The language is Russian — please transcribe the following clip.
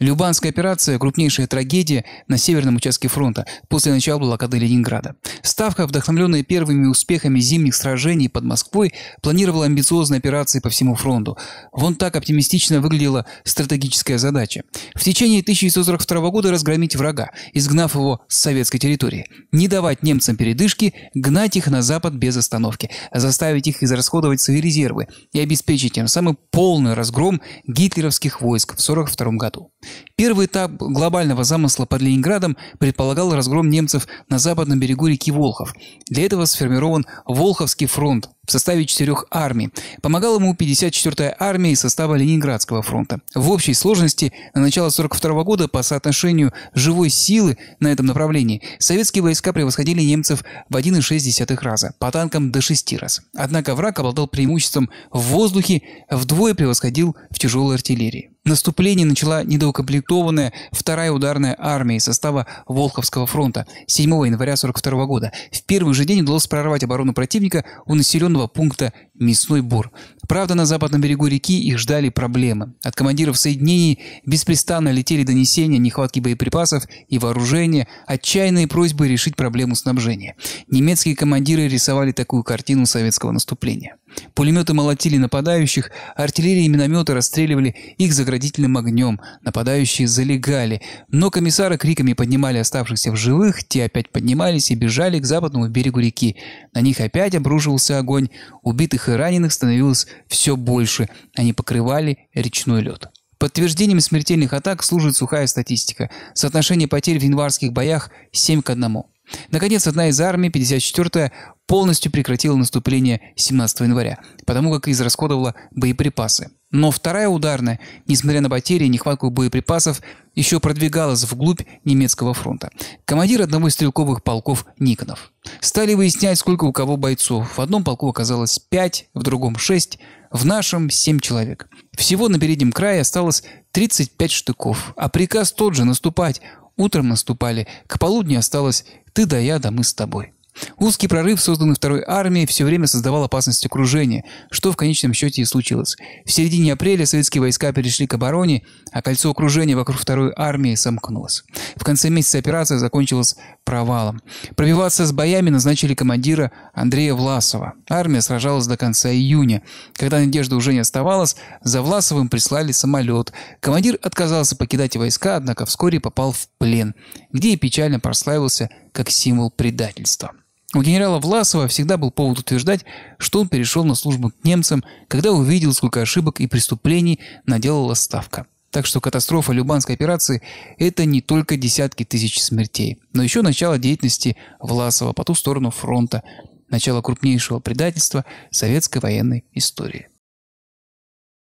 Любанская операция – крупнейшая трагедия на северном участке фронта после начала блокады Ленинграда. Ставка, вдохновленная первыми успехами зимних сражений под Москвой, планировала амбициозные операции по всему фронту. Вон так оптимистично выглядела стратегическая задача. В течение 1942 года разгромить врага, изгнав его с советской территории. Не давать немцам передышки, гнать их на запад без остановки, заставить их израсходовать свои резервы и обеспечить тем самым полный разгром гитлеровских войск в 1942 году. Первый этап глобального замысла под Ленинградом предполагал разгром немцев на западном берегу реки Волхов. Для этого сформирован Волховский фронт в составе четырех армий. Помогала ему 54-я армия из состава Ленинградского фронта. В общей сложности на начало 42 года по соотношению живой силы на этом направлении советские войска превосходили немцев в 1,6 раза, по танкам до 6 раз. Однако враг обладал преимуществом в воздухе, вдвое превосходил в тяжелой артиллерии. Наступление начала недоукомплектованная вторая ударная армия из состава Волховского фронта 7 января 1942 года. В первый же день удалось прорвать оборону противника у населенного населенного пункта Мясной Бор. Правда, на западном берегу реки их ждали проблемы. От командиров соединений беспрестанно летели донесения о нехватке боеприпасов и вооружения, отчаянные просьбы решить проблему снабжения. Немецкие командиры рисовали такую картину советского наступления. Пулеметы молотили нападающих, артиллерия и минометы расстреливали их заградительным огнем, нападающие залегали, но комиссары криками поднимали оставшихся в живых, те опять поднимались и бежали к западному берегу реки. На них опять обрушивался огонь, убитых и раненых становилось все больше, они покрывали речной лед. Подтверждением смертельных атак служит сухая статистика. Соотношение потерь в январских боях 7 к 1. Наконец, одна из армий, 54-я, полностью прекратила наступление 17 января, потому как израсходовала боеприпасы. Но вторая ударная, несмотря на потери и нехватку боеприпасов, еще продвигалась вглубь немецкого фронта. Командир одного из стрелковых полков Никонов. Стали выяснять, сколько у кого бойцов. В одном полку оказалось 5, в другом 6, в нашем 7 человек. Всего на переднем крае осталось 35 штыков, а приказ тот же – наступать. Утром наступали, к полудню осталось ты да я, да мы с тобой. Узкий прорыв, созданный второй армией, все время создавал опасность окружения, что в конечном счете и случилось. В середине апреля советские войска перешли к обороне, а кольцо окружения вокруг второй армии сомкнулось. В конце месяца операция закончилась провалом. Пробиваться с боями назначили командира Андрея Власова. Армия сражалась до конца июня. Когда надежда уже не оставалась, за Власовым прислали самолет. Командир отказался покидать войска, однако вскоре попал в плен, где и печально прославился как символ предательства. У генерала Власова всегда был повод утверждать, что он перешел на службу к немцам, когда увидел, сколько ошибок и преступлений наделала Ставка. Так что катастрофа Любанской операции – это не только десятки тысяч смертей, но еще начало деятельности Власова по ту сторону фронта, начало крупнейшего предательства советской военной истории.